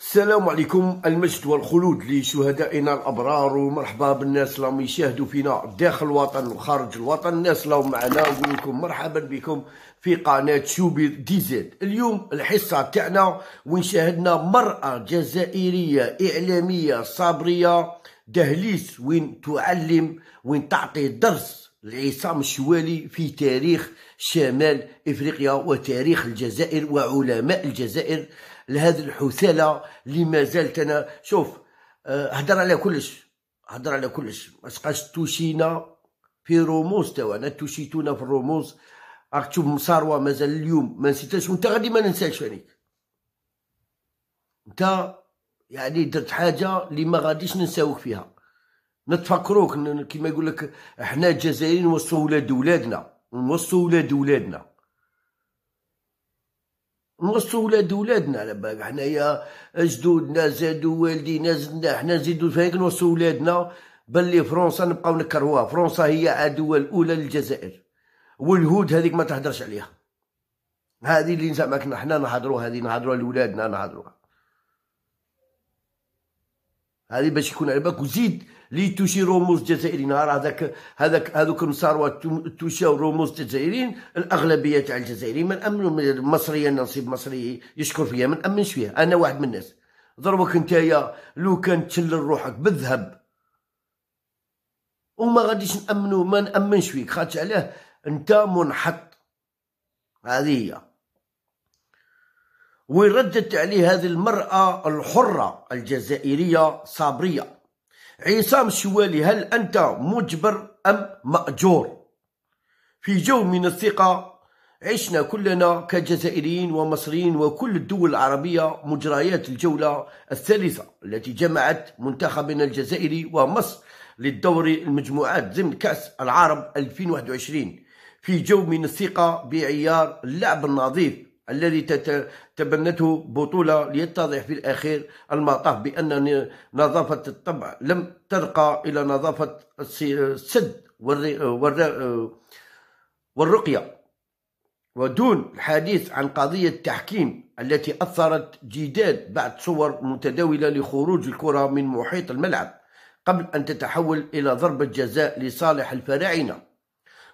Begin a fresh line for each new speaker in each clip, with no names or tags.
السلام عليكم المجد والخلود لشهدائنا الابرار ومرحبا بالناس اللي راهم يشاهدوا فينا داخل الوطن وخارج الوطن الناس اللي معنا نقول لكم مرحبا بكم في قناه شوبي دي زيد اليوم الحصه تاعنا وين شاهدنا مراه جزائريه اعلاميه صبريه دهليس وين تعلم وين تعطي درس لعصام الشوالي في تاريخ شمال افريقيا وتاريخ الجزائر وعلماء الجزائر لهذه الحثاله اللي مازالت انا شوف آه، هضر على كلش هضر على كلش مسقاش توشينا في رموز توا انا توشيتونا في الرموز راك تشوف مصاروه مازال اليوم ما نسيتهاش وانت غادي ما ننساش عليك انت يعني درت حاجه اللي ما غاديش ننساوك فيها نتفكروك كيما يقول لك احنا الجزائريين نوصوا ولاد ولادنا نوصوا ولاد ولادنا نص ولاد ولادنا على بالك حنايا جدودنا زادوا والدينا زدنا حنا نزيدوا فهيك نص ولادنا بلي فرنسا نبقاو نكرهوها فرنسا هي عدوة الأولى للجزائر والهود هذيك ما تهدرش عليها هذه اللي زعما كنا حنا نهضروا هذه نهضروها لولادنا نهضروها هذه باش يكون على بالك وزيد لي توشي رموز جزائري نهار هذاك هذاك هذوك المساروات توشاو رموز جزائريين الاغلبيه تاع الجزائريين ما نامنوا المصريه نصيب مصري يشكر فيها ما نامنش فيها انا واحد من الناس ضربك نتايا لو كان تشلل روحك بالذهب وما غاديش نامنوا ما نامنش فيك خاطر علاه انت منحط هذه هي وردت عليه هذه المرأة الحرة الجزائرية صابرية عصام الشوالي هل أنت مجبر أم مأجور في جو من الثقة عشنا كلنا كجزائريين ومصريين وكل الدول العربية مجريات الجولة الثالثة التي جمعت منتخبنا الجزائري ومصر للدور المجموعات ضمن كأس العرب 2021 في جو من الثقة بعيار اللعب النظيف الذي تبنته بطولة ليتضح في الأخير المطاف بأن نظافة الطبع لم ترقى إلى نظافة السد والرقية ودون الحديث عن قضية التحكيم التي أثرت جداد بعد صور متداولة لخروج الكرة من محيط الملعب قبل أن تتحول إلى ضربة جزاء لصالح الفراعنة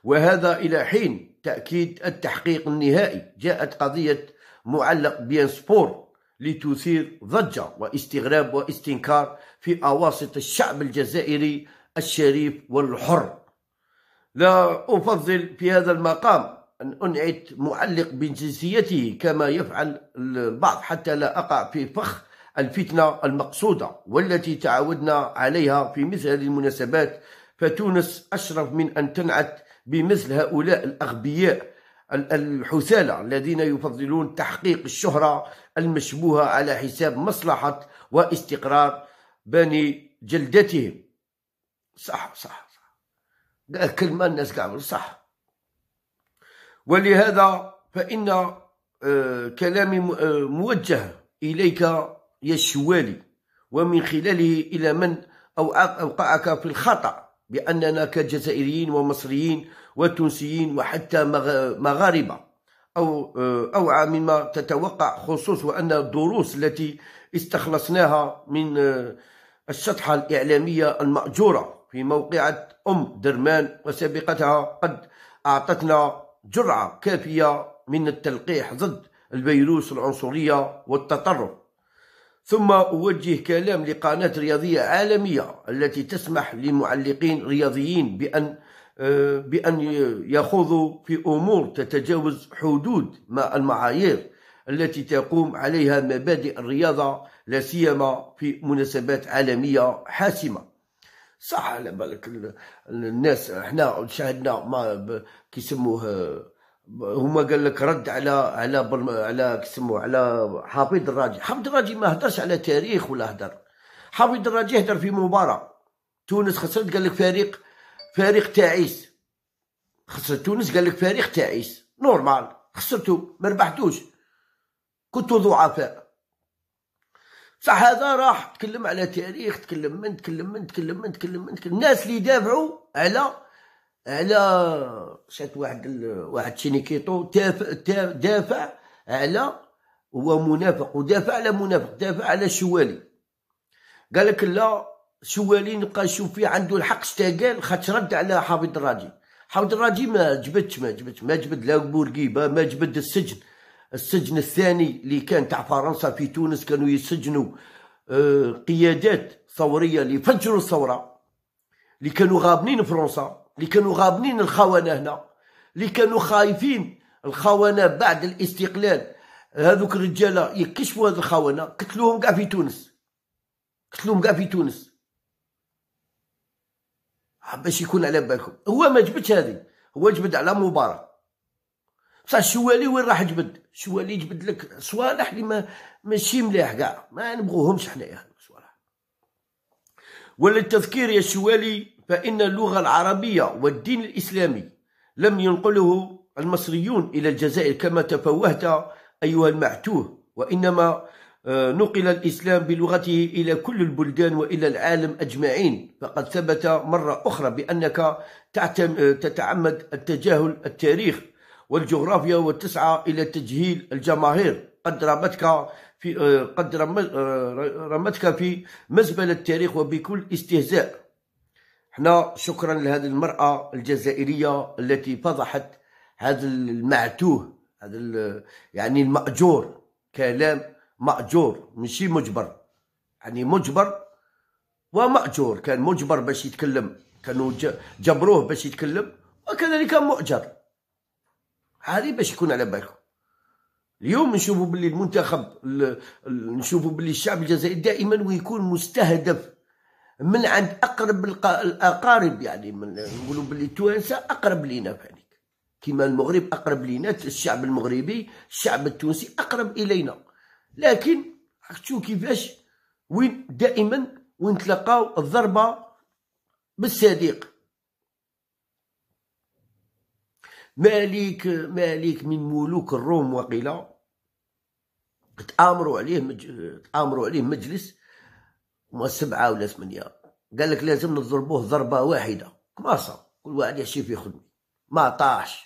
وهذا إلى حين تأكيد التحقيق النهائي جاءت قضية معلق بيان سبور لتثير ضجة واستغراب واستنكار في أواسط الشعب الجزائري الشريف والحر لا أفضل في هذا المقام أن أنعت معلق بجنسيته كما يفعل البعض حتى لا أقع في فخ الفتنة المقصودة والتي تعودنا عليها في مثل هذه المناسبات فتونس أشرف من أن تنعت بمثل هؤلاء الأغبياء الحسالة الذين يفضلون تحقيق الشهرة المشبوهة على حساب مصلحة واستقرار بني جلدتهم صح صح صح كلمة الناس كاع صح ولهذا فإن آه، كلامي آه، موجه إليك يا الشوالي ومن خلاله إلى من أوقعك في الخطأ بأننا كجزائريين ومصريين وتونسيين وحتى مغاربة أو أوعى مما تتوقع خصوصا وان الدروس التي استخلصناها من الشطحة الإعلامية المأجورة في موقعة أم درمان وسابقتها قد أعطتنا جرعة كافية من التلقيح ضد الفيروس العنصرية والتطرف ثم أوجه كلام لقناة رياضية عالمية التي تسمح لمعلقين رياضيين بأن آه، بأن يخوضوا في أمور تتجاوز حدود ما المعايير التي تقوم عليها مبادئ الرياضة لا سيما في مناسبات عالمية حاسمة صح على بالك الناس احنا شاهدنا ما كيسموه هما قال لك رد على على برم... على كسمو على حفيظ الراجي حفيظ الراجي ما هدرش على تاريخ ولا هدر حفيظ الراجي هدر في مباراه تونس خسرت قال لك فريق فريق تعيس خسرت تونس قال لك فريق تعيس نورمال خسرتو ما ربحتوش كنتو ضعفاء صح هذا راح تكلم على تاريخ تكلم من تكلم من تكلم من تكلم من تكلم الناس اللي دافعوا على على شات واحد ال... واحد شينيكيتو دافع دافع على هو منافق ودافع على منافق دافع على شوالي قال لك لا شوالي نبقى نشوف فيه عنده الحق قال خاطش رد على حافظ الراجي حافظ الراجي ما جبدش ما جبدش ما جبد لا بورقيبه ما جبد السجن السجن الثاني اللي كان تاع فرنسا في تونس كانوا يسجنوا آه، قيادات ثوريه اللي فجروا الثوره اللي كانوا غابنين فرنسا اللي كانوا غابنين الخونه هنا اللي كانوا خايفين الخونه بعد الاستقلال هذوك الرجاله يكشفوا هذه الخونه قتلوهم كاع في تونس قتلوهم كاع في تونس باش يكون على بالكم هو ما جبدش هذه هو جبد على مبارك بصح الشوالي وين راح جبد الشوالي جبد لك صوالح اللي ما ماشي مليح كاع ما نبغوهمش حنايا صوالح الصوالح ولا التذكير يا الشوالي فإن اللغة العربية والدين الإسلامي لم ينقله المصريون إلى الجزائر كما تفوهت أيها المعتوه وإنما آه، نقل الإسلام بلغته إلى كل البلدان وإلى العالم أجمعين فقد ثبت مرة أخرى بأنك تتعمد التجاهل التاريخ والجغرافيا وتسعى إلى تجهيل الجماهير قد رمتك في آه، قد آه، رمتك في مزبل التاريخ وبكل استهزاء حنا شكرا لهذه المرأة الجزائرية التي فضحت هذا المعتوه هذا يعني المأجور كلام مأجور ماشي مجبر يعني مجبر ومأجور كان مجبر باش يتكلم كانوا جبروه باش يتكلم وكذلك مؤجر هذه باش يكون على بالكم اليوم نشوفوا باللي المنتخب نشوفوا باللي الشعب الجزائري دائما ويكون مستهدف من عند اقرب الاقارب يعني نقولوا باللي توانسه اقرب لينا بهذيك كما المغرب اقرب لينا الشعب المغربي الشعب التونسي اقرب الينا لكن راك تشوف كيفاش وين دائما وين تلقاو الضربه بالصديق مالك مالك من ملوك الروم وقيلا تامروا عليه تامروا عليه مجلس سبعة ولا ثمانية قال لك لازم نضربوه ضربة واحدة صار كل واحد يحشي في خدمه ما طاحش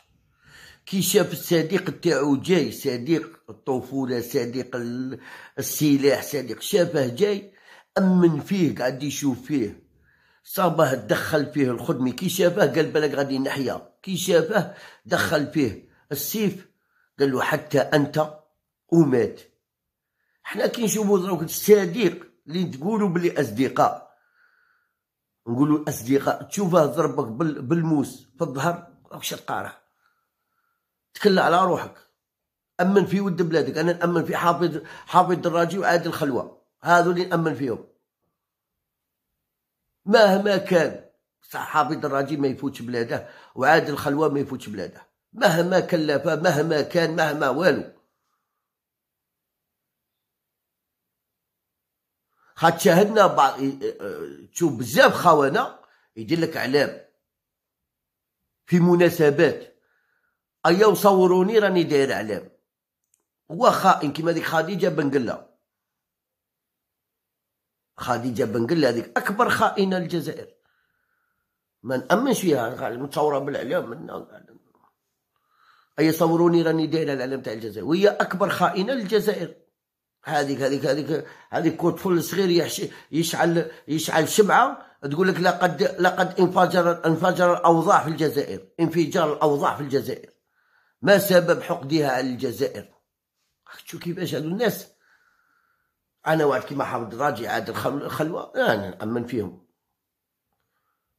كي شاف الصديق تاعو جاي صديق الطفولة صديق السلاح صديق شافه جاي أمن فيه قاعد يشوف فيه صابه دخل فيه الخدمي كي شافه قال بلاك غادي نحيا كي شافه دخل فيه السيف قال له حتى انت ومات حنا كي نشوفو دروك الصديق اللي تقولوا بلي اصدقاء نقولوا اصدقاء تشوفه ضربك بالموس في الظهر راكش تقاره تكلى على روحك امن في ود بلادك انا نامن في حافظ حافظ الدراجي وعادل الخلوه هذو اللي نامن فيهم مهما كان بصح حافظ دراجي ما يفوتش بلاده وعادل الخلوه ما يفوتش بلاده مهما كلفه مهما كان مهما والو شاهدنا بعض تشوف اه، اه، بزاف خوانا يدير لك اعلام في مناسبات ايا وصوروني راني داير اعلام هو خائن كيما ديك خديجه بنقله خديجه بنقله هذيك اكبر خائنه الجزائر ما نامنش فيها متصوره بالاعلام من اي صوروني راني داير الاعلام تاع الجزائر وهي اكبر خائنه للجزائر هذيك هذيك هذيك هذيك كوت فل صغير يشعل يشعل شمعه تقول لك لقد لقد انفجر انفجر الاوضاع في الجزائر انفجار الاوضاع في الجزائر ما سبب حقدها على الجزائر شو كيفاش هذو الناس انا واحد كيما حافظ الراجي عاد الخلوه انا نامن فيهم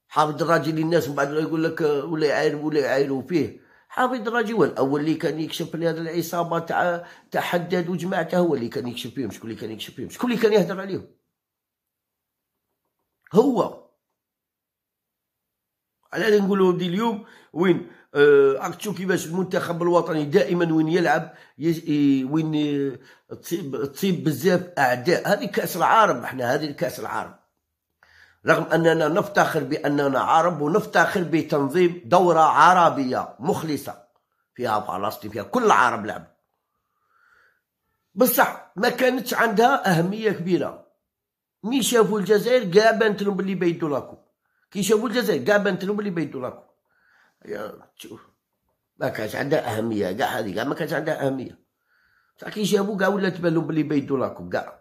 حافظ الراجي للناس من بعد يقول لك ولا يعاير ولا يعايروا فيه حافظ هو الاول اللي كان يكشف على هذه العصابه تاع تاع حداد وجماعته هو اللي كان يكشف فيهم شكون اللي كان يكشف فيهم شكون اللي كان يهدر عليهم هو على نقولوا دي اليوم وين آه راك تشوف كيفاش المنتخب الوطني دائما وين يلعب وين آه، تصيب تصيب بزاف اعداء هذه كاس العالم احنا هذه كاس العالم رغم أننا نفتخر بأننا عرب ونفتخر بتنظيم دورة عربية مخلصة فيها فلسطين فيها كل العرب لعبوا بصح ما كانتش عندها أهمية كبيرة مي شافوا الجزائر كاع بانت لهم بلي بيدوا لاكو كي شافوا الجزائر كاع بانت لهم بلي بيدوا لاكو تشوف ما كانش عندها أهمية كاع هذه كاع ما كانش عندها أهمية بصح كي شافوا كاع ولات بالهم بلي بيدوا لاكو كاع